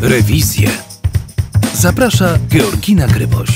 rewizję. Zaprasza Georgina Gryboś.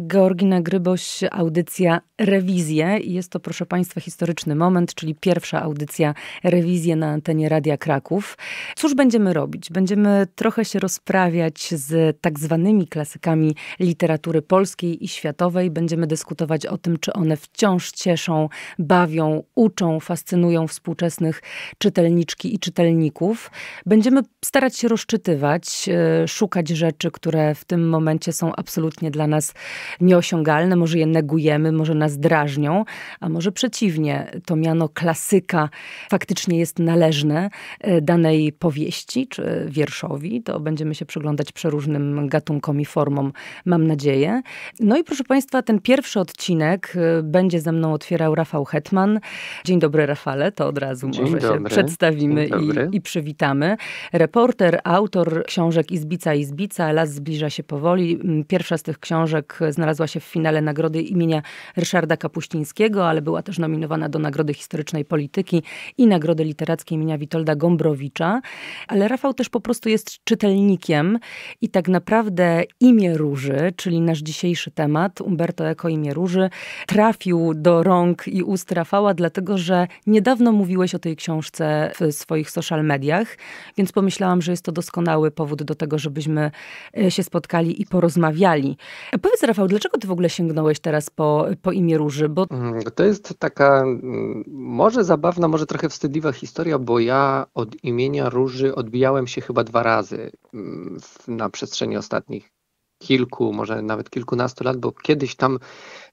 Georgina Gryboś, audycja Rewizje. Jest to, proszę Państwa, historyczny moment, czyli pierwsza audycja Rewizje na antenie Radia Kraków. Cóż będziemy robić? Będziemy trochę się rozprawiać z tak zwanymi klasykami literatury polskiej i światowej. Będziemy dyskutować o tym, czy one wciąż cieszą, bawią, uczą, fascynują współczesnych czytelniczki i czytelników. Będziemy starać się rozczytywać, e, szukać rzeczy, które w tym momencie są absolutnie dla nas nieosiągalne, może je negujemy, może nas drażnią, a może przeciwnie, to miano klasyka faktycznie jest należne e, danej powieści czy wierszowi. To będziemy się przyglądać przeróżnym gatunkom i formom, mam nadzieję. No i proszę Państwa, ten pierwszy odcinek e, będzie ze mną otwierał Rafał Hetman. Dzień dobry, Rafale, to od razu Dzień może dobry. się przedstawimy i, i przywitamy. Reporter, autor książek Izbica, Izbica, Las zbliża się powoli. Mm, pierwsza z tych książek znalazła się w finale nagrody imienia Ryszarda Kapuścińskiego, ale była też nominowana do Nagrody Historycznej Polityki i Nagrody Literackiej imienia Witolda Gombrowicza. Ale Rafał też po prostu jest czytelnikiem i tak naprawdę imię Róży, czyli nasz dzisiejszy temat, Umberto Eco imię Róży, trafił do rąk i ust Rafała, dlatego że niedawno mówiłeś o tej książce w swoich social mediach, więc pomyślałam, że jest to doskonały powód do tego, żebyśmy e, się spotkali i porozmawiali. E, powiedz Rafał, Michał, dlaczego ty w ogóle sięgnąłeś teraz po, po imię Róży? Bo... Mm, to jest taka mm, może zabawna, może trochę wstydliwa historia, bo ja od imienia Róży odbijałem się chyba dwa razy mm, na przestrzeni ostatnich kilku, może nawet kilkunastu lat, bo kiedyś tam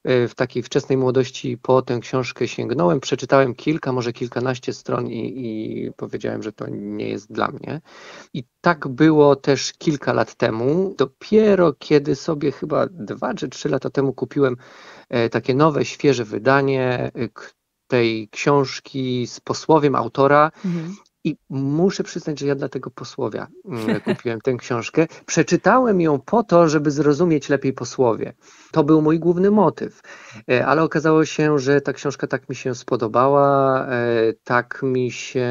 e, w takiej wczesnej młodości po tę książkę sięgnąłem, przeczytałem kilka, może kilkanaście stron i, i powiedziałem, że to nie jest dla mnie. I tak było też kilka lat temu. Dopiero kiedy sobie chyba dwa czy trzy lata temu kupiłem e, takie nowe, świeże wydanie, e, tej książki z posłowiem autora. Mhm. I muszę przyznać, że ja dla tego posłowia mm, kupiłem tę książkę. Przeczytałem ją po to, żeby zrozumieć lepiej posłowie. To był mój główny motyw. E, ale okazało się, że ta książka tak mi się spodobała, e, tak mi się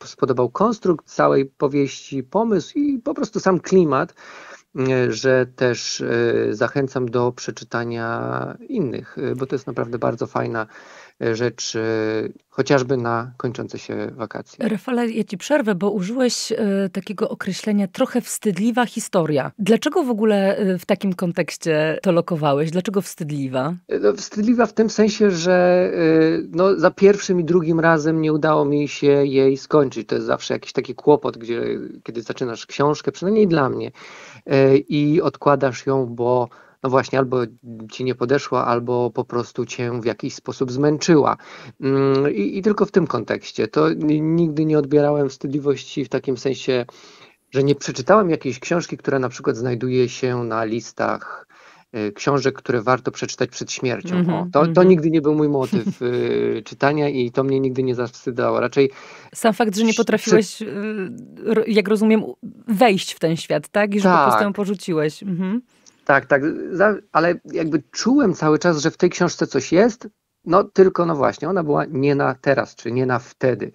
e, spodobał konstrukt całej powieści, pomysł i po prostu sam klimat że też zachęcam do przeczytania innych, bo to jest naprawdę bardzo fajna Rzeczy chociażby na kończące się wakacje. Rafale, ja ci przerwę, bo użyłeś e, takiego określenia trochę wstydliwa historia. Dlaczego w ogóle e, w takim kontekście to lokowałeś? Dlaczego wstydliwa? E, no, wstydliwa w tym sensie, że no, za pierwszym i drugim razem nie udało mi się jej skończyć. To jest zawsze jakiś taki kłopot, gdzie, kiedy zaczynasz książkę, przynajmniej dla mnie, i odkładasz ją, bo no właśnie, albo ci nie podeszła, albo po prostu cię w jakiś sposób zmęczyła. Mm, I, i tylko w tym kontekście. To nigdy nie odbierałem wstydliwości w takim sensie, że nie przeczytałem jakiejś książki, która na przykład znajduje się na listach y, książek, które warto przeczytać przed śmiercią. Mm -hmm, o, to, mm -hmm. to mhm. nigdy nie był mój motyw y, czytania i to mnie nigdy nie zawstydało. Raczej... Sam fakt, że nie potrafiłeś, czy... Y, jak rozumiem, wejść w ten świat, tak? I że tak. po prostu tak. ją porzuciłeś. Mm -hmm. Tak, tak, ale jakby czułem cały czas, że w tej książce coś jest, no tylko, no właśnie, ona była nie na teraz, czy nie na wtedy.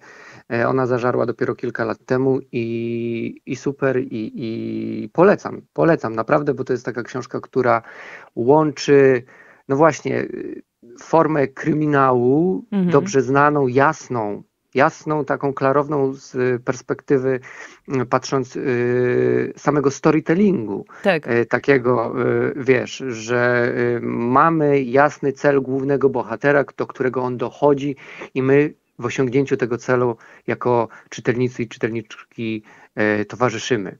E, ona zażarła dopiero kilka lat temu i, i super, i, i polecam, polecam naprawdę, bo to jest taka książka, która łączy, no właśnie, formę kryminału, mhm. dobrze znaną, jasną, jasną, taką klarowną z perspektywy, mm, patrząc y, samego storytellingu. Tak. Y, takiego, y, wiesz, że mamy jasny cel głównego bohatera, do którego on dochodzi i my w osiągnięciu tego celu jako czytelnicy i czytelniczki towarzyszymy.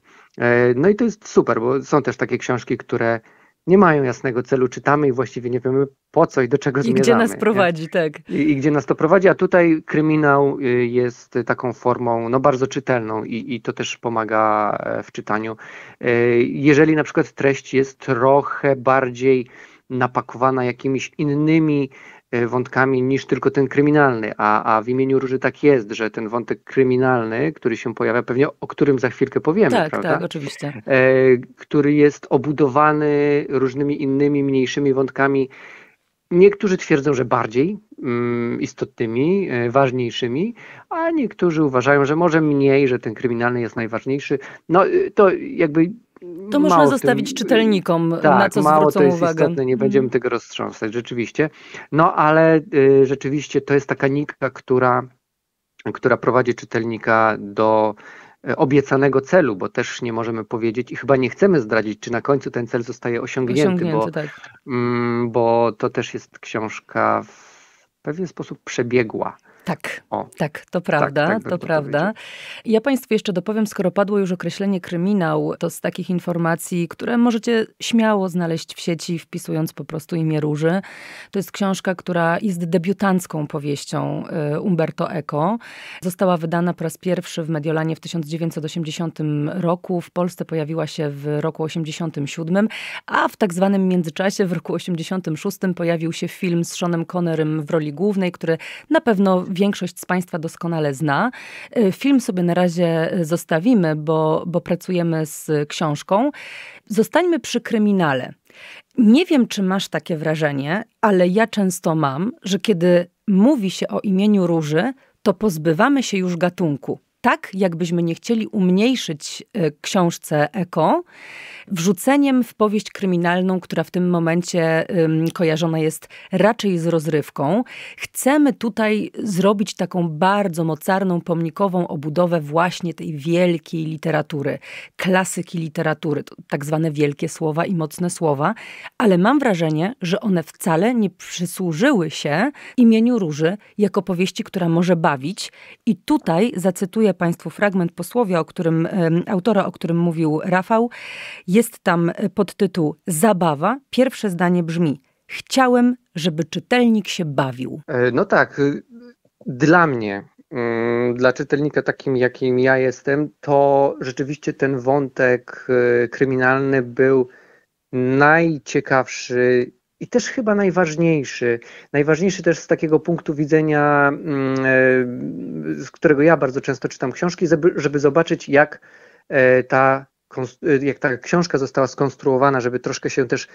No i to jest super, bo są też takie książki, które nie mają jasnego celu, czytamy i właściwie nie wiemy po co i do czego I zmierzamy. I gdzie nas prowadzi, nie? tak. I, I, gdzie nas to prowadzi, a tutaj kryminał y, jest taką formą no, bardzo czytelną i, i to też pomaga e, w czytaniu. E, jeżeli na przykład treść jest trochę bardziej napakowana jakimiś innymi Y, wątkami niż tylko ten kryminalny, a, a w imieniu Róży tak jest, że ten wątek kryminalny, który się pojawia, pewnie o którym za chwilkę powiemy, tak, prawda? Tak, oczywiście. E, który jest obudowany różnymi innymi, mniejszymi wątkami, Niektórzy twierdzą, że bardziej mm, istotnymi, e, ważniejszymi, a niektórzy uważają, że może mniej, że ten kryminalny jest najważniejszy. No y, to jakby to można mało zostawić tym, czytelnikom, tak, na co mało to jest uwagę. istotne, nie będziemy mhm. tego roztrząsać, rzeczywiście. No ale y, rzeczywiście to jest taka nitka, która, która prowadzi czytelnika do y, obiecanego celu, bo też nie możemy powiedzieć i chyba nie chcemy zdradzić, czy na końcu ten cel zostaje osiągnięty, osiągnięty bo, tak. Mm, bo to też jest książka w pewien sposób przebiegła. Tak, o. tak, to prawda, tak, tak, to prawda. Ja Państwu jeszcze dopowiem, skoro padło już określenie kryminał, to z takich informacji, które możecie śmiało znaleźć w sieci, wpisując po prostu imię Róży. To jest książka, która jest debiutancką powieścią y, Umberto Eco. Została wydana po raz pierwszy w Mediolanie w 1980 roku, w Polsce pojawiła się w roku 87, a w tak zwanym międzyczasie w roku 86 pojawił się film z Seanem Connerem w roli głównej, który na pewno większość z Państwa doskonale zna. E, film sobie na razie e, zostawimy, bo, bo pracujemy z książką. Zostańmy przy kryminale. Nie wiem, czy masz takie wrażenie, ale ja często mam, że kiedy mówi się o imieniu Róży, to pozbywamy się już gatunku tak jakbyśmy nie chcieli umniejszyć e, książce Eko, wrzuceniem w powieść kryminalną, która w tym momencie kojarzona jest raczej z rozrywką. Chcemy tutaj zrobić taką bardzo mocarną, pomnikową obudowę właśnie tej wielkiej literatury, klasyki literatury, tak zwane wielkie słowa i mocne słowa, ale mam wrażenie, że one wcale nie przysłużyły się imieniu Róży jako powieści, która może bawić. I tutaj zacytuję zacytuję Państwu fragment posłowia, o którym, autora, o którym mówił Rafał. Jest tam e, pod tytuł Zabawa. Pierwsze zdanie brzmi: Chciałem, żeby czytelnik się bawił. E, no tak. Y, dla mnie mm, dla czytelnika takim, jakim ja jestem, to rzeczywiście ten wątek y, kryminalny był najciekawszy i też chyba najważniejszy, najważniejszy też z takiego punktu widzenia, mm, e, z którego ja bardzo często czytam książki, żeby zobaczyć, jak e, ta e, jak ta książka została skonstruowana, żeby troszkę się też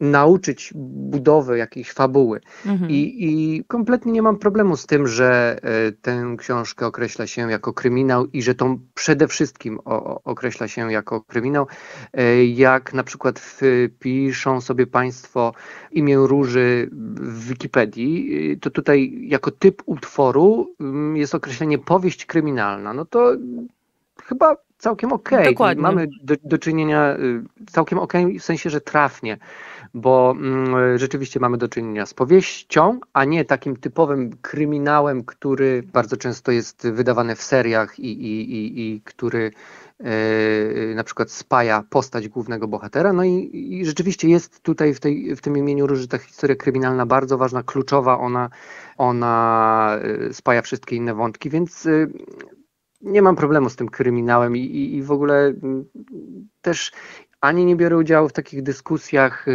nauczyć budowy jakiejś fabuły. Mhm. I, I, kompletnie nie mam problemu z tym, że y, tę książkę określa się jako kryminał i że tą przede wszystkim o, określa się jako kryminał. E, jak na przykład w, piszą sobie Państwo imię Róży w Wikipedii, e, to tutaj jako typ utworu mm, jest określenie powieść kryminalna. No to chyba całkiem okej. Okay. Mamy do, do, czynienia y, całkiem okej okay, w sensie, że trafnie, bo mm, rzeczywiście mamy do czynienia z powieścią, a nie takim typowym kryminałem, który bardzo często jest wydawany w seriach i, i, i, i który y, na przykład spaja postać głównego bohatera. No i, i rzeczywiście jest tutaj w, tej, w tym imieniu Róży ta historia kryminalna bardzo ważna, kluczowa, ona, ona y, spaja wszystkie inne wątki, więc nie mam problemu z tym kryminałem i, i, i w ogóle mm, też ani nie biorę udziału w takich dyskusjach, y,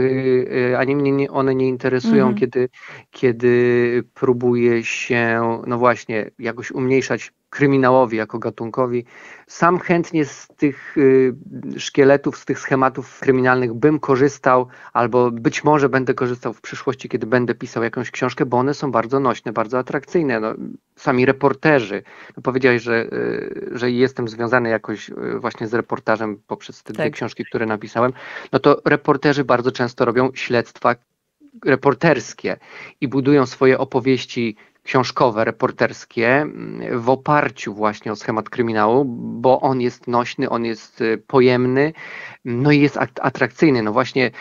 y, ani mnie nie, one nie interesują, mhm. kiedy, kiedy próbuje się, no właśnie, jakoś umniejszać kryminałowi jako gatunkowi. Sam chętnie z tych y, szkieletów, z tych schematów kryminalnych bym korzystał, albo być może będę korzystał w przyszłości, kiedy będę pisał jakąś książkę, bo one są bardzo nośne, bardzo atrakcyjne. No, sami reporterzy. No, powiedziałeś, że, y, że jestem związany jakoś y, właśnie z reportażem poprzez te tak. dwie książki, które napisałem. No to reporterzy bardzo często robią śledztwa reporterskie i budują swoje opowieści książkowe, reporterskie mm, w oparciu właśnie o schemat kryminału, bo on jest nośny, on jest y, pojemny, no i jest atrakcyjny. No właśnie,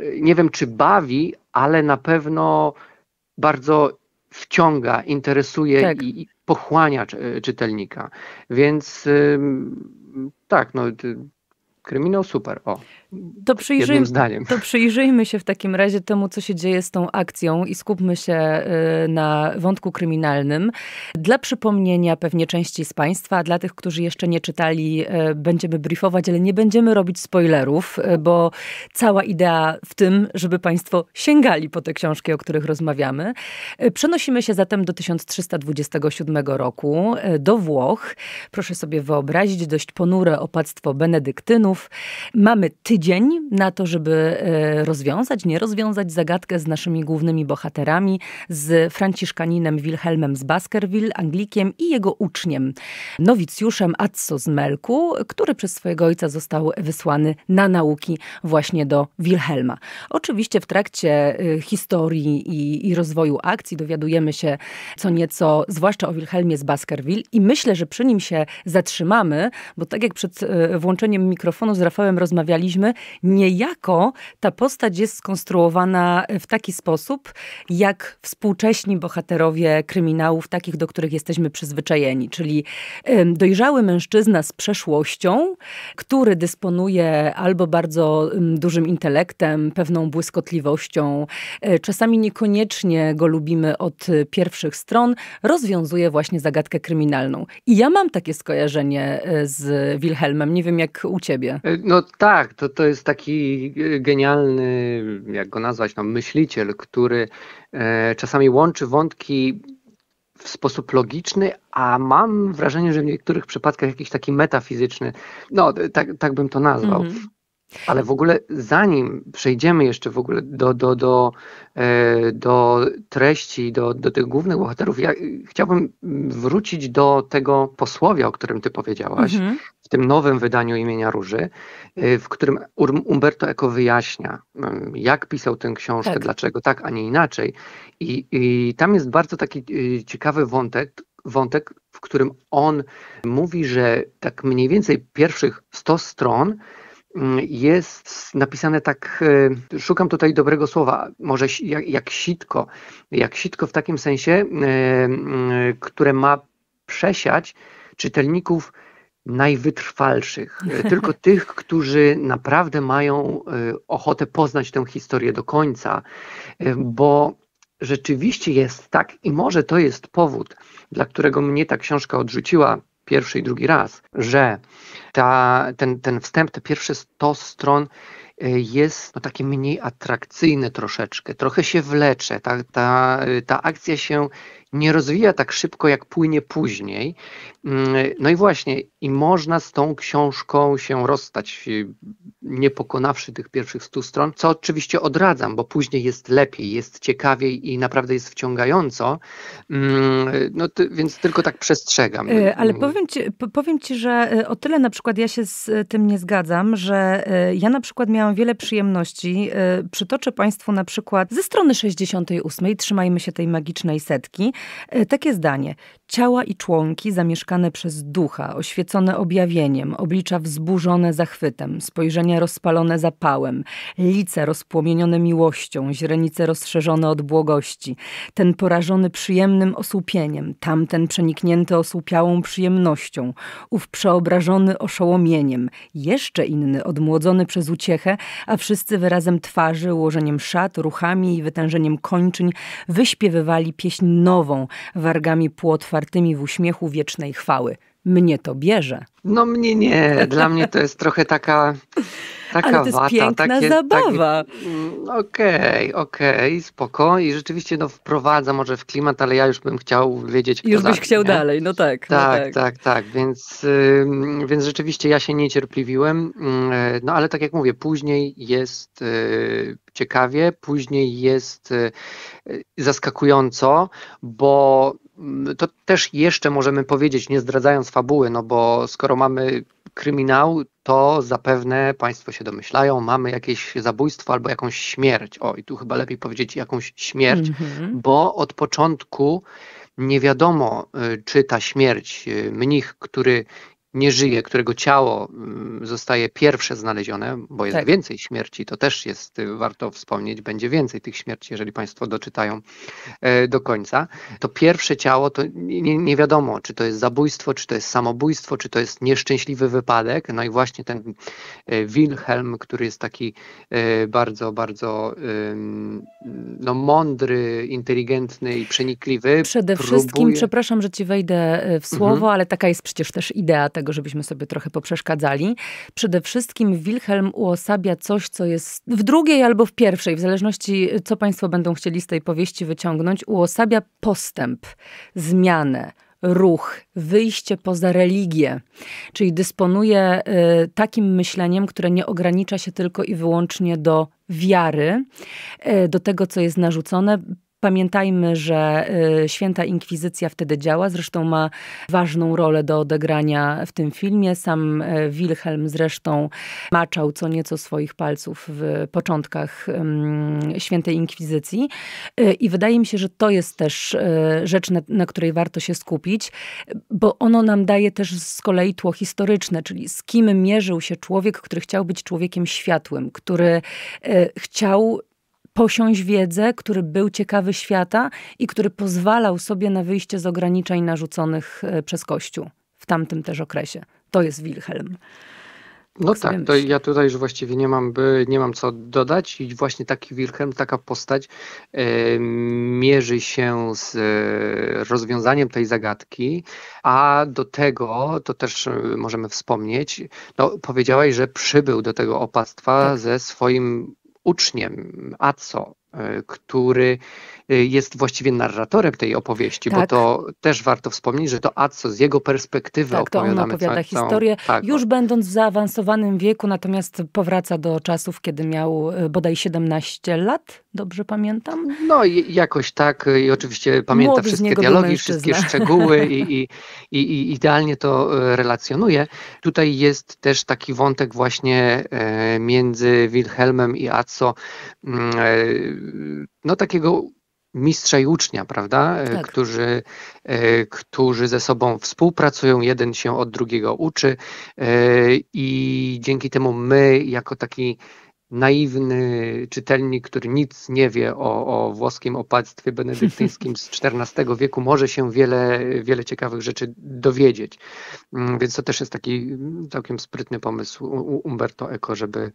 y, nie wiem czy bawi, ale na pewno bardzo wciąga, interesuje tak. i, i pochłania y, czytelnika. Więc tak, no Kryminał super, o. To, przyjrzyj, to przyjrzyjmy się w takim razie temu, co się dzieje z tą akcją i skupmy się y, na wątku kryminalnym. Dla przypomnienia pewnie części z Państwa, dla tych, którzy jeszcze nie czytali, y, będziemy briefować, ale nie będziemy robić spoilerów, y, bo cała idea w tym, żeby Państwo sięgali po te książki, o których rozmawiamy. Przenosimy się zatem do 1327 roku, do Włoch. Proszę sobie wyobrazić dość ponure opactwo benedyktynów, Polaków. Mamy tydzień na to, żeby e, rozwiązać, nie rozwiązać zagadkę z naszymi głównymi bohaterami, z Franciszkaninem Wilhelmem z Baskerville, Anglikiem i jego uczniem, nowicjuszem Atso z Melku, który przez swojego ojca został wysłany na nauki właśnie do Wilhelma. Oczywiście w trakcie e, historii i, i rozwoju akcji dowiadujemy się co nieco, zwłaszcza o Wilhelmie z Baskerville i myślę, że przy nim się zatrzymamy, bo tak jak przed e, włączeniem mikrofonu, mikrofonu z Rafałem rozmawialiśmy, niejako ta postać jest skonstruowana e, w taki sposób, jak współcześni bohaterowie kryminałów, takich, do których jesteśmy przyzwyczajeni, czyli dojrzały mężczyzna z przeszłością, który dysponuje albo bardzo dużym intelektem, pewną błyskotliwością, e, czasami niekoniecznie go lubimy od e, pierwszych stron, rozwiązuje właśnie zagadkę kryminalną. I ja mam takie skojarzenie z Wilhelmem, nie wiem jak u ciebie. E, no tak, to, to jest taki e, genialny, jak go nazwać, no, myśliciel, który e, czasami łączy wątki w sposób logiczny, a mam wrażenie, że w niektórych przypadkach jakiś taki metafizyczny, no e, tak, tak bym to nazwał. Mhm. Ale w ogóle zanim przejdziemy jeszcze w ogóle do, do, do, do treści, do, do tych głównych bohaterów, ja chciałbym mm, wrócić do tego posłowia, o którym ty powiedziałaś, mm -hmm tym nowym wydaniu imienia Róży, y, w którym Umberto Eco wyjaśnia, mm, jak pisał tę książkę, tak. dlaczego tak, a nie inaczej. I, I, tam jest bardzo taki y, ciekawy wątek, wątek, w którym on mówi, że tak mniej więcej pierwszych 100 stron mm, jest napisane tak, y, szukam tutaj dobrego słowa, może jak, jak sitko, jak sitko w takim sensie, które ma przesiać czytelników najwytrwalszych, e, tylko tych, którzy naprawdę mają e, ochotę poznać tę historię do końca, e, bo rzeczywiście jest tak i może to jest powód, dla którego mnie ta książka odrzuciła pierwszy i drugi raz, że ta, ten, ten wstęp, te pierwsze 100 stron jest no, takie mniej atrakcyjne troszeczkę, trochę się wlecze, ta, ta, ta akcja się nie rozwija tak szybko, jak płynie później. Mm, no i właśnie, i można z tą książką się rozstać, y, nie pokonawszy tych pierwszych stu stron, co oczywiście odradzam, bo później jest lepiej, jest ciekawiej i naprawdę jest wciągająco. Mm, no ty, więc tylko tak przestrzegam. E, ale mm. powiem ci, powiem ci, że e, o tyle na przykład ja się z e, tym nie zgadzam, że ja na przykład miałam wiele przyjemności. Przytoczę Państwu na przykład ze strony 68, trzymajmy się tej magicznej setki, E, takie zdanie. Ciała i członki zamieszkane przez ducha, oświecone objawieniem, oblicza wzburzone zachwytem, spojrzenia rozpalone zapałem, lice rozpłomienione miłością, źrenice rozszerzone od błogości, ten porażony przyjemnym osłupieniem, tamten przeniknięty osłupiałą przyjemnością, ów przeobrażony oszołomieniem, jeszcze inny odmłodzony przez uciechę, a wszyscy wyrazem twarzy, ułożeniem szat, ruchami i wytężeniem kończyń wyśpiewywali pieśń nową, wargami półotwartymi w uśmiechu wiecznej chwały – mnie to bierze. No mnie nie, dla mnie to jest trochę taka taka Ale to jest wata, piękna takie, zabawa. Mm, okej, okej, okay, okay, spoko. I rzeczywiście no, wprowadza może w klimat, ale ja już bym chciał wiedzieć, kto Już byś dalej, chciał nie? dalej, no tak. Tak, no tak, tak, tak. tak. Więc, więc rzeczywiście ja się niecierpliwiłem. cierpliwiłem. Mm, e, no ale tak jak mówię, później jest e, ciekawie, później jest e, zaskakująco, bo Mm, to też jeszcze możemy powiedzieć, nie zdradzając fabuły, no bo skoro mamy kryminał, to zapewne Państwo się domyślają, mamy jakieś zabójstwo albo jakąś śmierć. O, i tu chyba lepiej powiedzieć jakąś śmierć, mm-hmm. bo od początku nie wiadomo, y, czy ta śmierć y, mnich, który nie żyje, którego ciało mm, zostaje pierwsze znalezione, bo jest tak. więcej śmierci, to też jest y, warto wspomnieć, będzie więcej tych śmierci, jeżeli Państwo doczytają e, do końca. To pierwsze ciało to nie, nie, wiadomo, czy to jest zabójstwo, czy to jest samobójstwo, czy to jest nieszczęśliwy wypadek. No i właśnie ten e, Wilhelm, który jest taki e, bardzo, bardzo no, mądry, inteligentny i przenikliwy. Przede próbuje... wszystkim, przepraszam, że Ci wejdę w mhm. słowo, mhm. ale taka jest przecież też idea tego tego, żebyśmy sobie trochę poprzeszkadzali. Przede wszystkim Wilhelm uosabia coś, co jest w drugiej albo w pierwszej, w zależności y, co Państwo będą chcieli z tej powieści wyciągnąć, uosabia postęp, zmianę, ruch, wyjście poza religię, czyli dysponuje y, takim myśleniem, które nie ogranicza się tylko i wyłącznie do wiary, y, do tego, co jest narzucone. Pamiętajmy, że y, święta inkwizycja wtedy działa, zresztą ma ważną rolę do odegrania w tym filmie. Sam y, Wilhelm zresztą maczał co nieco swoich palców w początkach świętej inkwizycji y, i wydaje mi się, że to jest też rzecz, na, na której warto się skupić, bo ono nam daje też z kolei tło historyczne, czyli z kim mierzył się człowiek, który chciał być człowiekiem światłym, który chciał posiąść wiedzę, który był ciekawy świata i który pozwalał sobie na wyjście z ograniczeń narzuconych e, przez Kościół w tamtym też okresie. To jest Wilhelm. No tak, tak to ja tutaj już właściwie nie mam, nie mam co dodać i właśnie taki Wilhelm, taka postać e, mierzy się z e, rozwiązaniem tej zagadki, a do tego, to też e, możemy wspomnieć, no powiedziałaś, że przybył do tego opactwa tak. ze swoim uczniem, a co? E, który e, jest właściwie narratorem tej opowieści, tak. bo to też warto wspomnieć, że to Adso z jego perspektywy tak, on opowiada całą, historię, tak. już będąc w zaawansowanym wieku, natomiast powraca do czasów, kiedy miał e, bodaj 17 lat, dobrze pamiętam? No i jakoś tak i oczywiście pamięta Młody wszystkie dialogi, wszystkie szczegóły i, i, i, idealnie to relacjonuje. Tutaj jest też taki wątek właśnie między Wilhelmem i Adso mm, Y, no takiego mistrza i ucznia, prawda? E, tak. Którzy, e, którzy ze sobą współpracują, jeden się od drugiego uczy e, i dzięki temu my, jako taki naiwny czytelnik, który nic nie wie o, o włoskim opactwie benedyktyńskim z XIV wieku, może się wiele, wiele ciekawych rzeczy dowiedzieć. Mm, więc to też jest taki całkiem sprytny pomysł u Umberto Eco, żeby,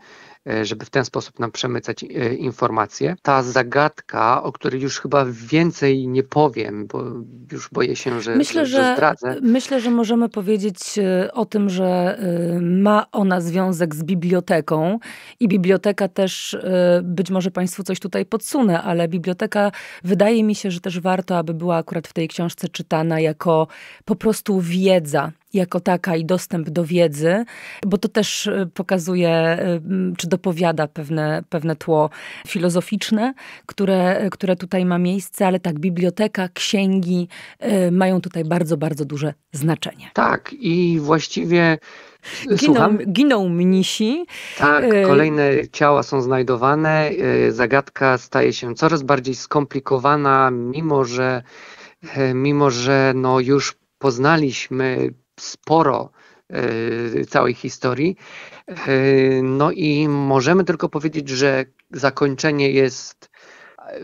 e, żeby w ten sposób nam przemycać e, informacje. Ta zagadka, o której już chyba więcej nie powiem, bo już boję się, że, myślę, że, że zdradzę. Myślę, że możemy powiedzieć e, o tym, że ma ona związek z biblioteką i biblioteką biblioteka też, y, być może Państwu coś tutaj podsunę, ale biblioteka wydaje mi się, że też warto, aby była akurat w tej książce czytana jako po prostu wiedza, jako taka i dostęp do wiedzy, bo to też y, pokazuje, y, czy dopowiada pewne, pewne tło filozoficzne, które, które tutaj ma miejsce, ale tak, biblioteka, księgi mają tutaj bardzo, bardzo duże znaczenie. Tak, i właściwie Giną, giną mnisi. Tak, e, kolejne ciała są znajdowane. E, zagadka staje się coraz bardziej skomplikowana, mimo że, e, mimo że no już poznaliśmy sporo całej historii. No i możemy tylko powiedzieć, że zakończenie jest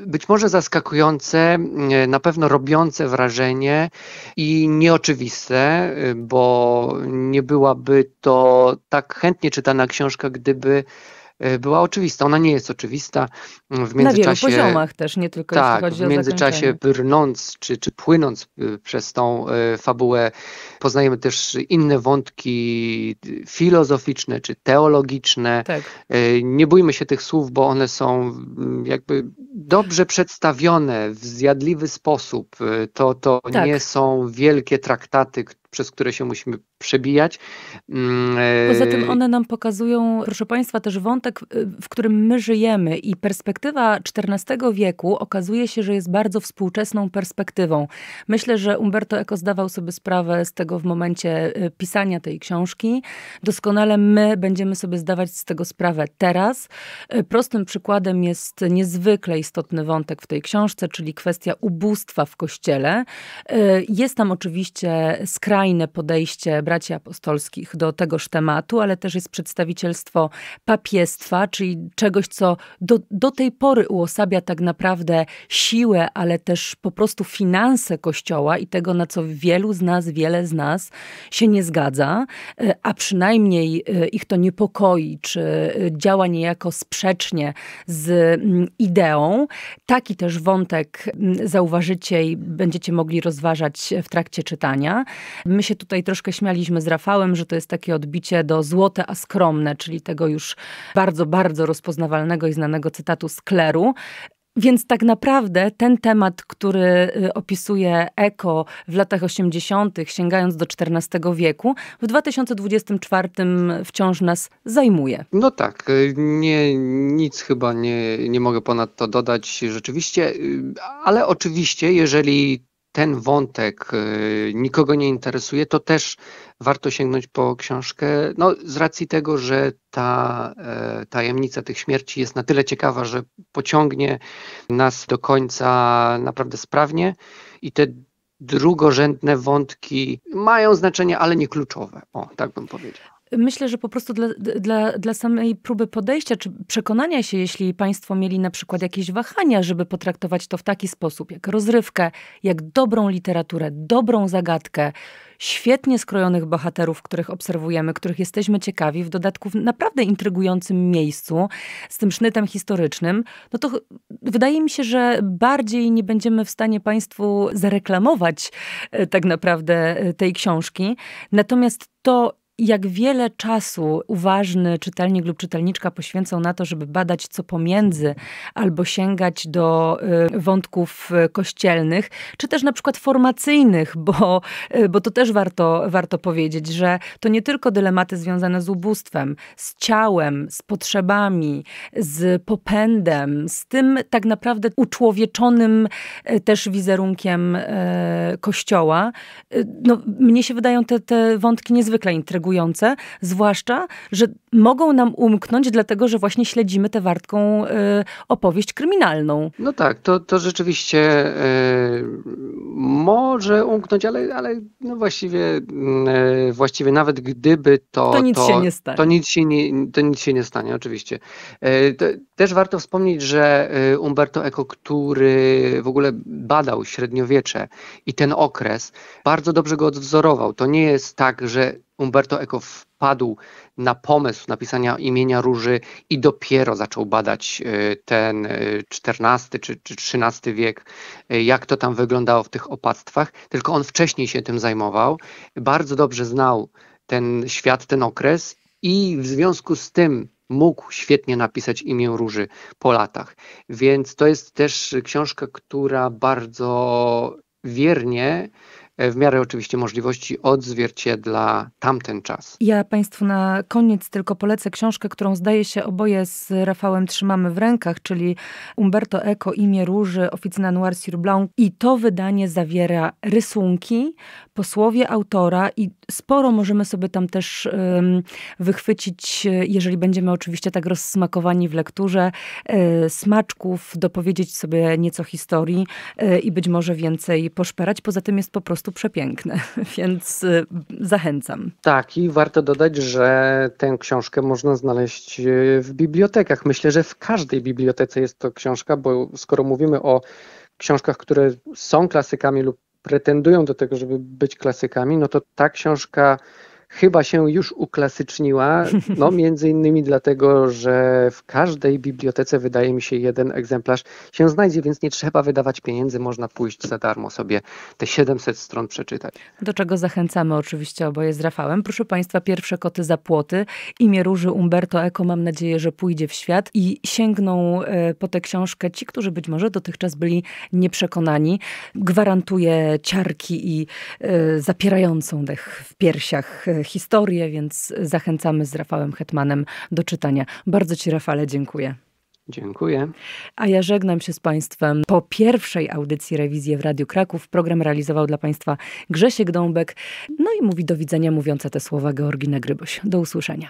być może zaskakujące, e, na pewno robiące wrażenie i nieoczywiste, e, bo nie byłaby to tak chętnie czytana książka, gdyby E, była oczywista. Ona nie jest oczywista. W międzyczasie, Na wielu poziomach też, nie tylko tak, jeśli chodzi o w międzyczasie brnąc czy, czy płynąc y, przez tą y, fabułę, poznajemy też inne wątki filozoficzne czy teologiczne. Tak. Y, nie bójmy się tych słów, bo one są mm, jakby dobrze przedstawione w zjadliwy sposób. To, to tak. nie są wielkie traktaty, przez które się musimy przebijać. Mm, e, Poza tym one nam pokazują, proszę Państwa, też wątek, e, w którym my żyjemy i perspektywa XIV wieku okazuje się, że jest bardzo współczesną perspektywą. Myślę, że Umberto Eco zdawał sobie sprawę z tego w momencie e, pisania tej książki. Doskonale my będziemy sobie zdawać z tego sprawę teraz. Prostym przykładem jest niezwykle istotny wątek w tej książce, czyli kwestia ubóstwa w kościele. Jest tam oczywiście skrajnie skrajne podejście braci apostolskich do tegoż tematu, ale też jest przedstawicielstwo papiestwa, czyli czegoś, co do, do tej pory uosabia tak naprawdę siłę, ale też po prostu finanse Kościoła i tego, na co wielu z nas, wiele z nas się nie zgadza, e, a przynajmniej e, ich to niepokoi, czy e, działa niejako sprzecznie z mm, ideą. Taki też wątek mm, zauważycie i będziecie mogli rozważać w trakcie czytania. My się tutaj troszkę śmialiśmy z Rafałem, że to jest takie odbicie do złote, a skromne, czyli tego już bardzo, bardzo rozpoznawalnego i znanego cytatu z kleru. Więc tak naprawdę ten temat, który y, opisuje Eko w latach 80., sięgając do XIV wieku, w 2024 wciąż nas zajmuje. No tak, y, nie, nic chyba nie, nie mogę ponadto dodać rzeczywiście, y, ale oczywiście, jeżeli ten wątek y, nikogo nie interesuje, to też warto sięgnąć po książkę. No, z racji tego, że ta e, tajemnica tych śmierci jest na tyle ciekawa, że pociągnie nas do końca naprawdę sprawnie i te drugorzędne wątki mają znaczenie, ale nie kluczowe. O, tak bym powiedział. Myślę, że po prostu dla, dla, dla samej próby podejścia czy przekonania się, jeśli Państwo mieli na przykład jakieś wahania, żeby potraktować to w taki sposób, jak rozrywkę, jak dobrą literaturę, dobrą zagadkę, świetnie skrojonych bohaterów, których obserwujemy, których jesteśmy ciekawi, w dodatku w naprawdę intrygującym miejscu, z tym sznytem historycznym, no to wydaje mi się, że bardziej nie będziemy w stanie Państwu zareklamować e, tak naprawdę e, tej książki. Natomiast to, jak wiele czasu uważny czytelnik lub czytelniczka poświęcą na to, żeby badać co pomiędzy, albo sięgać do y, wątków y, kościelnych, czy też na przykład formacyjnych, bo, y, bo to też warto, warto powiedzieć, że to nie tylko dylematy związane z ubóstwem, z ciałem, z potrzebami, z popędem, z tym tak naprawdę uczłowieczonym też wizerunkiem Kościoła. No, mnie się wydają te, te wątki niezwykle intrygujące zwłaszcza, że mogą nam umknąć, dlatego że właśnie śledzimy tę wartką y, opowieść kryminalną. No tak, to, to rzeczywiście y, może umknąć, ale, ale no właściwie, y, właściwie nawet gdyby to. To nic to, się nie stanie. To nic się nie, to nic się nie stanie, oczywiście. Też warto wspomnieć, że Umberto Eco, który w ogóle badał średniowiecze i ten okres, bardzo dobrze go odwzorował. To nie jest tak, że Umberto Eco wpadł na pomysł napisania imienia Róży i dopiero zaczął badać e, ten XIV e, czy, XIII wiek, e, jak to tam wyglądało w tych opactwach, tylko on wcześniej się tym zajmował, bardzo dobrze znał ten świat, ten okres i w związku z tym mógł świetnie napisać imię Róży po latach. Więc to jest też książka, która bardzo wiernie E, w miarę oczywiście możliwości odzwierciedla tamten czas. Ja Państwu na koniec tylko polecę książkę, którą zdaje się oboje z Rafałem trzymamy w rękach, czyli Umberto Eco, Imię Róży, Oficyna Noir Sir Blanc. I to wydanie zawiera rysunki, posłowie autora i sporo możemy sobie tam też um, wychwycić, jeżeli będziemy oczywiście tak rozsmakowani w lekturze, y, smaczków, dopowiedzieć sobie nieco historii e, i być może więcej poszperać. Poza tym jest po prostu prostu przepiękne, więc y, zachęcam. Tak, i warto dodać, że tę książkę można znaleźć y, w bibliotekach. Myślę, że w każdej bibliotece jest to książka, bo skoro mówimy o książkach, które są klasykami lub pretendują do tego, żeby być klasykami, no to ta książka chyba się już uklasyczniła, no między innymi dlatego, że w każdej bibliotece wydaje mi się jeden egzemplarz się znajdzie, więc nie trzeba wydawać pieniędzy, można pójść za darmo sobie te 700 stron przeczytać. Do czego zachęcamy oczywiście oboje z Rafałem. Proszę Państwa, pierwsze koty za płoty. Imię Róży Umberto Eco mam nadzieję, że pójdzie w świat i sięgną e, po tę książkę ci, którzy być może dotychczas byli nieprzekonani. Gwarantuje ciarki i e, zapierającą dech w piersiach e, historię, więc zachęcamy z Rafałem Hetmanem do czytania. Bardzo Ci, Rafale, dziękuję. Dziękuję. A ja żegnam się z Państwem po pierwszej audycji Rewizji w Radiu Kraków. Program realizował dla Państwa Grzesiek Dąbek. No i mówi do widzenia mówiące te słowa Georgina Gryboś. Do usłyszenia.